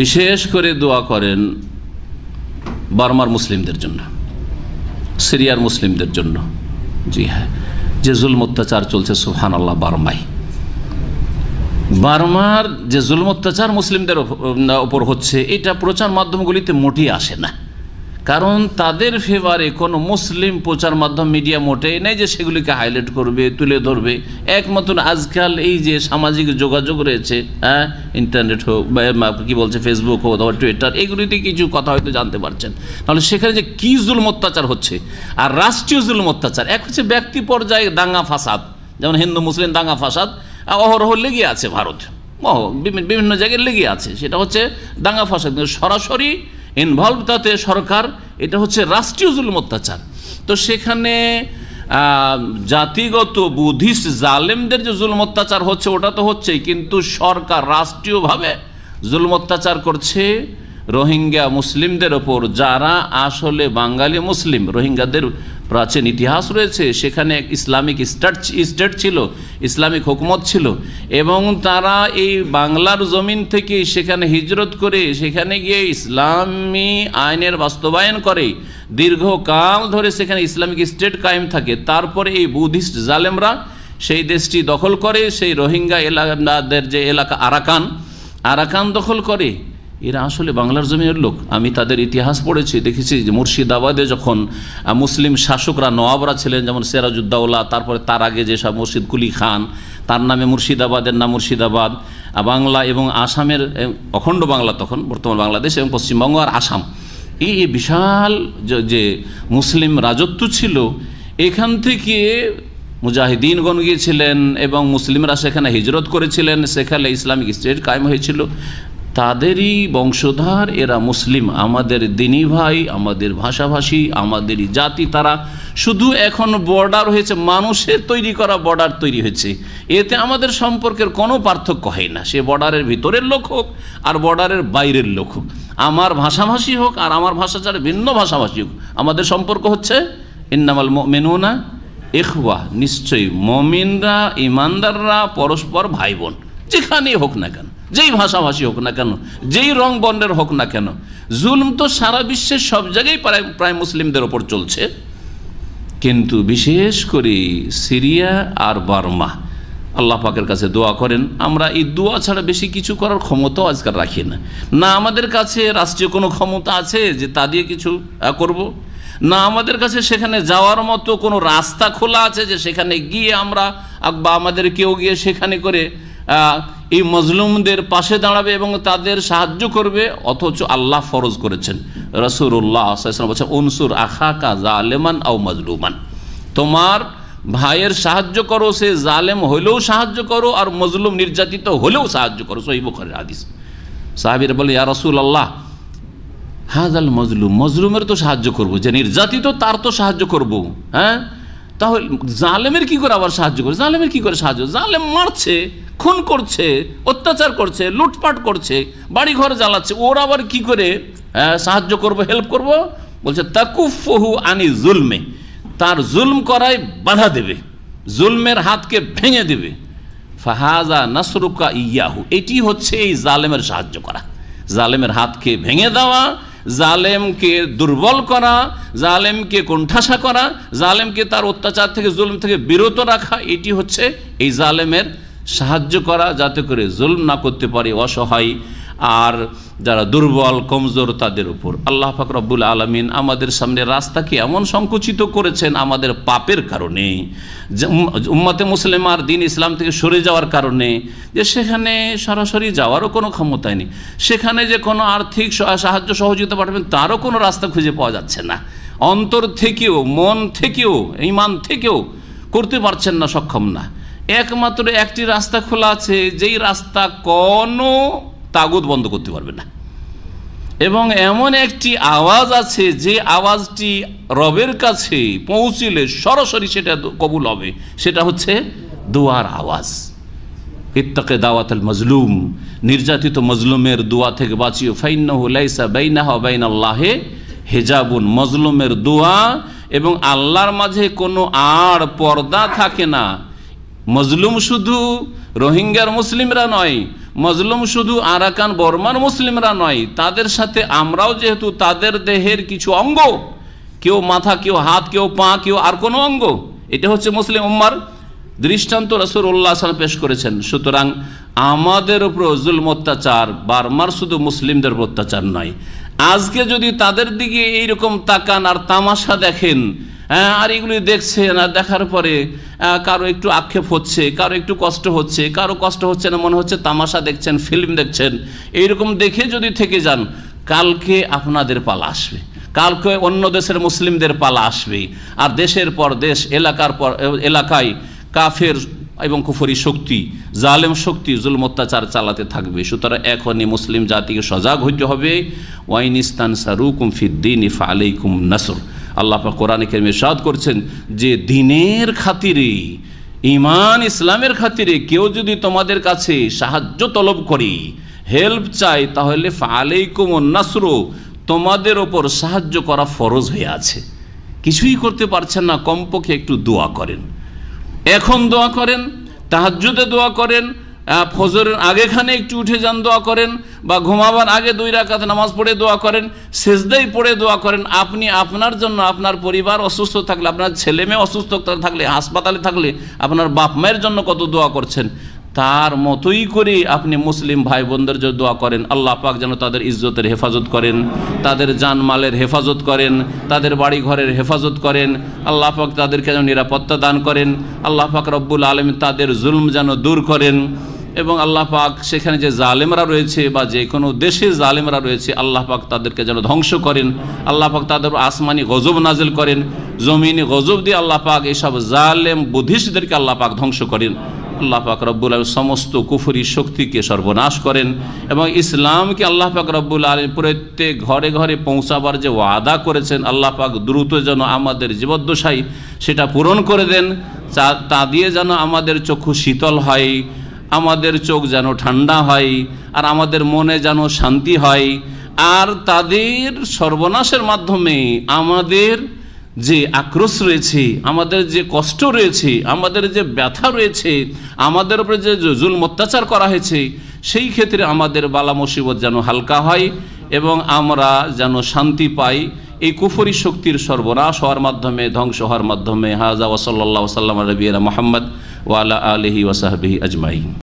বিশেষ করে দোয়া করেন বার্মার মুসলিমদের জন্য সিরিয়ার মুসলিমদের জন্য জি হ্যাঁ যে জুল অত্যাচার চলছে সুহান আল্লাহ বার্মাই বার্মার যে জুল অত্যাচার মুসলিমদের ওপর হচ্ছে এটা প্রচার মাধ্যমগুলিতে মোটেই আসে না কারণ তাদের ফেভারে কোনো মুসলিম প্রচার মাধ্যম মিডিয়া মোটেই নেই যে সেগুলিকে হাইলাইট করবে তুলে ধরবে একমাত্র আজকাল এই যে সামাজিক যোগাযোগ রয়েছে হ্যাঁ ইন্টারনেট হোক বা কী বলছে ফেসবুক হোক অথবা টুইটার এগুলিতে কিছু কথা হয়তো জানতে পারছেন তাহলে সেখানে যে কী জুলম অত্যাচার হচ্ছে আর রাষ্ট্রীয় জুলম অত্যাচার এক হচ্ছে ব্যক্তি পর্যায়ে দাঙ্গা ফাসাদ যেমন হিন্দু মুসলিম দাঙ্গা ফাসাদ অহরহ লেগে আছে ভারত বিভিন্ন জায়গায় লেগে আছে সেটা হচ্ছে দাঙ্গা ফাসাদ সরাসরি ইনভলভ তাতে সরকার এটা হচ্ছে রাষ্ট্রীয় জুলুম অত্যাচার তো সেখানে জাতিগত বুদ্ধিস্ট জালেমদের যে জুলুম অত্যাচার হচ্ছে ওটা তো হচ্ছেই কিন্তু সরকার রাষ্ট্রীয়ভাবে জুলুম অত্যাচার করছে রোহিঙ্গা মুসলিমদের ওপর যারা আসলে বাঙালি মুসলিম রোহিঙ্গাদের প্রাচীন ইতিহাস রয়েছে সেখানে এক ইসলামিক স্টেট স্টেট ছিল ইসলামিক হুকুমত ছিল এবং তারা এই বাংলার জমিন থেকে সেখানে হিজরত করে সেখানে গিয়ে ইসলামী আইনের বাস্তবায়ন করে দীর্ঘকাল ধরে সেখানে ইসলামিক স্টেট কায়েম থাকে তারপরে এই বুদ্ধিস্ট জালেমরা সেই দেশটি দখল করে সেই রোহিঙ্গা এলাকাদের যে এলাকা আরাকান আরাকান দখল করে এরা আসলে বাংলার জমিনের লোক আমি তাদের ইতিহাস পড়েছি দেখেছি যে মুর্শিদাবাদে যখন মুসলিম শাসকরা নওয়াবরা ছিলেন যেমন সেরাজুদ্দাউল্লাহ তারপরে তার আগে যেসব মুর্শিদ কুলি খান তার নামে মুর্শিদাবাদের নাম মুর্শিদাবাদ বাংলা এবং আসামের অখণ্ড বাংলা তখন বর্তমান বাংলাদেশ এবং পশ্চিমবঙ্গ আর আসাম এই বিশাল যে মুসলিম রাজত্ব ছিল এখান থেকে মুজাহিদিনগণ গিয়েছিলেন এবং মুসলিমরা সেখানে হিজরত করেছিলেন সেখানে ইসলামিক স্টেট কায়েম হয়েছিল তাদেরই বংশধার এরা মুসলিম আমাদের দিনী ভাই আমাদের ভাষাভাষী আমাদেরই জাতি তারা শুধু এখন বর্ডার হয়েছে মানুষের তৈরি করা বর্ডার তৈরি হয়েছে এতে আমাদের সম্পর্কের কোনো পার্থক্য হয় না সে বর্ডারের ভিতরের লোক হোক আর বর্ডারের বাইরের লোক হোক আমার ভাষাভাষী হোক আর আমার ভাষা ছাড়া ভিন্ন ভাষাভাষী হোক আমাদের সম্পর্ক হচ্ছে ইন্নামাল মেনুনা এখওয়া নিশ্চয়ই মমিনরা ইমানদাররা পরস্পর ভাই বোন যেখানেই হোক না কেন যেই ভাষাভাষী হোক না কেন যেই রং বর্ণের হোক না কেন জুলম তো সারা বিশ্বের সব জায়গায় প্রায় প্রায় মুসলিমদের ওপর চলছে কিন্তু বিশেষ করে সিরিয়া আর বার্মা আল্লাহ পাকের কাছে দোয়া করেন আমরা এই দোয়া ছাড়া বেশি কিছু করার ক্ষমতাও আজকাল রাখি না না আমাদের কাছে রাষ্ট্রীয় কোনো ক্ষমতা আছে যে তা দিয়ে কিছু করব। না আমাদের কাছে সেখানে যাওয়ার মতো কোনো রাস্তা খোলা আছে যে সেখানে গিয়ে আমরা বা আমাদের কেউ গিয়ে সেখানে করে এই মজলুমদের পাশে দাঁড়াবে এবং তাদের সাহায্য করবে অথচ আল্লাহ ফরজ করেছেন রসুল্লাহ বলছেন আখা তোমার ভাইয়ের সাহায্য করো সে জালেম হলেও সাহায্য করো আর মজলুম নির্যাতিত হলেও সাহায্য করো সহিব খরের সাহাবির বলে ইয়া রসুল আল্লাহ হাজাল মজলুম মজলুমের তো সাহায্য করব যে নির্যাতিত তার তো সাহায্য করব হ্যাঁ তাহলে জালেমের কি করে আবার সাহায্য করে জালেমের কি করে সাহায্য জালেম মারছে খুন করছে অত্যাচার করছে লুটপাট করছে বাড়ি ঘর জ্বালাচ্ছে ওর আবার কি করে হ্যাঁ, সাহায্য করব হেল্প করব বলছে তাকুফহু আনি জুলমে তার জুলম করায় বাধা দেবে জুলমের হাতকে ভেঙে দেবে ফাহাজা নাসরুকা ইয়াহু এটি হচ্ছে এই জালেমের সাহায্য করা জালেমের হাতকে ভেঙে দেওয়া জালেমকে দুর্বল করা জালেমকে কণ্ঠাসা করা জালেমকে তার অত্যাচার থেকে জুলম থেকে বিরত রাখা এটি হচ্ছে এই জালেমের সাহায্য করা যাতে করে জুল না করতে পারে অসহায় আর যারা দুর্বল কমজোর তাদের উপর আল্লাহ ফাকরাবুল আলমিন আমাদের সামনে রাস্তাকে এমন সংকুচিত করেছেন আমাদের পাপের কারণে উম্মাতে মুসলিমার দিন ইসলাম থেকে সরে যাওয়ার কারণে যে সেখানে সরাসরি যাওয়ারও কোনো ক্ষমতায় নেই সেখানে যে কোনো আর্থিক সাহায্য সহযোগিতা পাঠাবেন তারও কোনো রাস্তা খুঁজে পাওয়া যাচ্ছে না অন্তর থেকেও মন থেকেও ইমান থেকেও করতে পারছেন না সক্ষম না একমাত্র একটি রাস্তা খোলা আছে যেই রাস্তা কোনো তাগুদ বন্ধ করতে পারবে না এবং এমন একটি আওয়াজ আছে যে আওয়াজটি রবের কাছে পৌঁছিলে সরাসরি সেটা কবুল হবে সেটা হচ্ছে দুয়ার আওয়াজ ইত্তাকে দাওয়াত মজলুম নির্যাতিত মজলুমের দোয়া থেকে বাঁচিও ফাইনাহুলাইসা বাইনা বাইন আল্লাহে হেজাবুন মজলুমের দোয়া এবং আল্লাহর মাঝে কোনো আর পর্দা থাকে না মজলুম শুধু রোহিঙ্গার মুসলিমরা নয় মজলুম শুধু আরাকান বর্মার মুসলিমরা নয় তাদের সাথে আমরাও যেহেতু তাদের দেহের কিছু অঙ্গ কেউ মাথা কেউ হাত কেউ পা কেউ আর কোনো অঙ্গ এটা হচ্ছে মুসলিম উম্মার দৃষ্টান্ত রসুর উল্লাহ সাল পেশ করেছেন সুতরাং আমাদের উপর জুলম অত্যাচার বারমার শুধু মুসলিমদের অত্যাচার নয় আজকে যদি তাদের দিকে এইরকম তাকান আর তামাশা দেখেন হ্যাঁ আর এগুলি দেখছে না দেখার পরে কারো একটু আক্ষেপ হচ্ছে কারো একটু কষ্ট হচ্ছে কারো কষ্ট হচ্ছে না মনে হচ্ছে তামাশা দেখছেন ফিল্ম দেখছেন এইরকম দেখে যদি থেকে যান কালকে আপনাদের পালা আসবে কালকে অন্য দেশের মুসলিমদের পালা আসবে আর দেশের পর দেশ এলাকার পর এলাকায় কাফের এবং কুফরি শক্তি জালেম শক্তি জুল অত্যাচার চালাতে থাকবে সুতরাং এখনই মুসলিম জাতিকে সজাগ হইতে হবে ওয়াইনিস্তান সারুকুম ফিদ্দিন ইফা আলাইকুম নাসর আল্লাহ কোরআন কেরম সাদ করছেন যে দিনের খাতিরে ইমান ইসলামের খাতিরে কেউ যদি তোমাদের কাছে সাহায্য তলব করে হেল্প চাই তাহলে আলাইকুম নাসরো তোমাদের ওপর সাহায্য করা ফরজ হয়ে আছে কিছুই করতে পারছেন না কমপক্ষে একটু দোয়া করেন এখন দোয়া করেন তাহাজুদে দোয়া করেন ফজরের আগেখানে একটু উঠে যান দোয়া করেন বা ঘুমাবার আগে দুই রাখাতে নামাজ পড়ে দোয়া করেন সেজদাই পড়ে দোয়া করেন আপনি আপনার জন্য আপনার পরিবার অসুস্থ থাকলে আপনার ছেলে মেয়ে অসুস্থ থাকলে হাসপাতালে থাকলে আপনার বাপ মায়ের জন্য কত দোয়া করছেন তার মতোই করে আপনি মুসলিম ভাই বোনদের যে দোয়া করেন আল্লাহ পাক যেন তাদের ইজ্জতের হেফাজত করেন তাদের জানমালের হেফাজত করেন তাদের বাড়ি ঘরের হেফাজত করেন আল্লাহ পাক তাদেরকে যেন নিরাপত্তা দান করেন আল্লাহ পাক রব্বুল আলম তাদের জুলম যেন দূর করেন এবং আল্লাহ পাক সেখানে যে জালেমরা রয়েছে বা যে কোনো দেশে জালেমরা রয়েছে আল্লাহ পাক তাদেরকে যেন ধ্বংস করেন আল্লাহ পাক তাদের আসমানি গজব নাজেল করেন জমিনে গজব দিয়ে আল্লাহ পাক এইসব জালেম বুদ্ধিষ্টদেরকে আল্লাহ পাক ধ্বংস করেন আল্লাহ পাক রব্বুল আলম সমস্ত কুফুরি শক্তিকে সর্বনাশ করেন এবং ইসলামকে আল্লাহ পাক রব্বুল আলম প্রত্যেক ঘরে ঘরে পৌঁছাবার যে ওয়াদা করেছেন আল্লাহ পাক দ্রুত যেন আমাদের জীবদ্দশাই সেটা পূরণ করে দেন তা দিয়ে যেন আমাদের চক্ষু শীতল হয় আমাদের চোখ যেন ঠান্ডা হয় আর আমাদের মনে যেন শান্তি হয় আর তাদের সর্বনাশের মাধ্যমে আমাদের যে আক্রোশ রয়েছে আমাদের যে কষ্ট রয়েছে আমাদের যে ব্যথা রয়েছে আমাদের উপরে যে জুল অত্যাচার করা হয়েছে সেই ক্ষেত্রে আমাদের বালা মুসিবত যেন হালকা হয় এবং আমরা যেন শান্তি পাই এই কুফরি শক্তির সর্বনাশ হওয়ার মাধ্যমে ধ্বংস হওয়ার মাধ্যমে হাজা ওসল্লা সাল্লাম রবিআ মোহাম্মদ ওয়ালা আলহি ওসাহাবি আজমাই